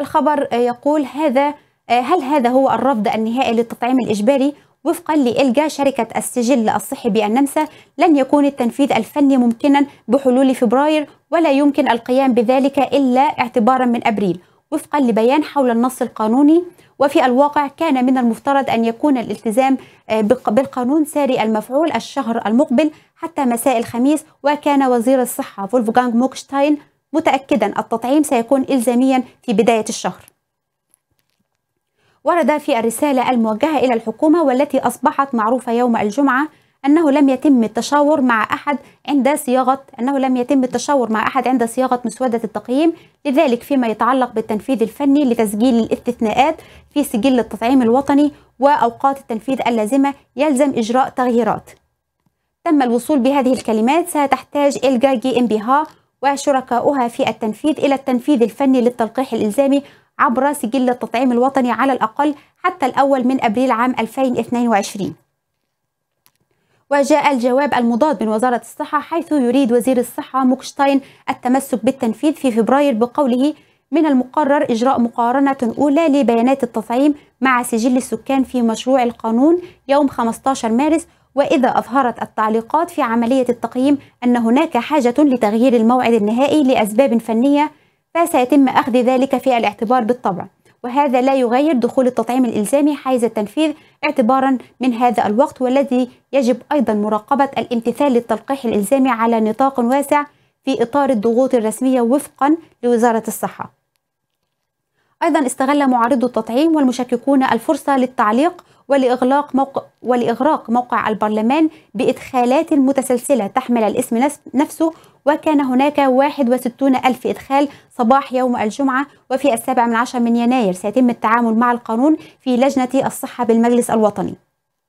الخبر آه، يقول هذا آه، هل هذا هو الرفض النهائي للتطعيم الإجباري وفقا لإلجا شركة السجل الصحي بالنمسا لن يكون التنفيذ الفني ممكنا بحلول فبراير ولا يمكن القيام بذلك إلا اعتبارا من أبريل وفقا لبيان حول النص القانوني وفي الواقع كان من المفترض أن يكون الالتزام آه، بالقانون ساري المفعول الشهر المقبل حتى مساء الخميس وكان وزير الصحة فولفغانغ موكشتاين متأكدا التطعيم سيكون إلزاميا في بداية الشهر ورد في الرسالة الموجهة إلى الحكومة والتي أصبحت معروفة يوم الجمعة أنه لم يتم التشاور مع أحد عند صياغة أنه لم يتم التشاور مع أحد عند صياغة مسودة التقييم لذلك فيما يتعلق بالتنفيذ الفني لتسجيل الاستثناءات في سجل التطعيم الوطني وأوقات التنفيذ اللازمة يلزم إجراء تغييرات تم الوصول بهذه الكلمات ستحتاج إلجا جي إم بي ها وشركاؤها في التنفيذ إلى التنفيذ الفني للتلقيح الإلزامي عبر سجل التطعيم الوطني على الأقل حتى الأول من أبريل عام 2022 وجاء الجواب المضاد من وزارة الصحة حيث يريد وزير الصحة موكشتاين التمسك بالتنفيذ في فبراير بقوله من المقرر إجراء مقارنة أولى لبيانات التطعيم مع سجل السكان في مشروع القانون يوم 15 مارس وإذا أظهرت التعليقات في عملية التقييم أن هناك حاجة لتغيير الموعد النهائي لأسباب فنية فسيتم أخذ ذلك في الاعتبار بالطبع وهذا لا يغير دخول التطعيم الإلزامي حيز التنفيذ اعتبارا من هذا الوقت والذي يجب أيضا مراقبة الامتثال للتلقيح الإلزامي على نطاق واسع في إطار الضغوط الرسمية وفقا لوزارة الصحة أيضا استغل معارضو التطعيم والمشككون الفرصة للتعليق ولإغلاق موقع ولإغراق موقع البرلمان بإدخالات متسلسلة تحمل الاسم نفسه وكان هناك 61 ألف إدخال صباح يوم الجمعة وفي السابع من عشر من يناير سيتم التعامل مع القانون في لجنة الصحة بالمجلس الوطني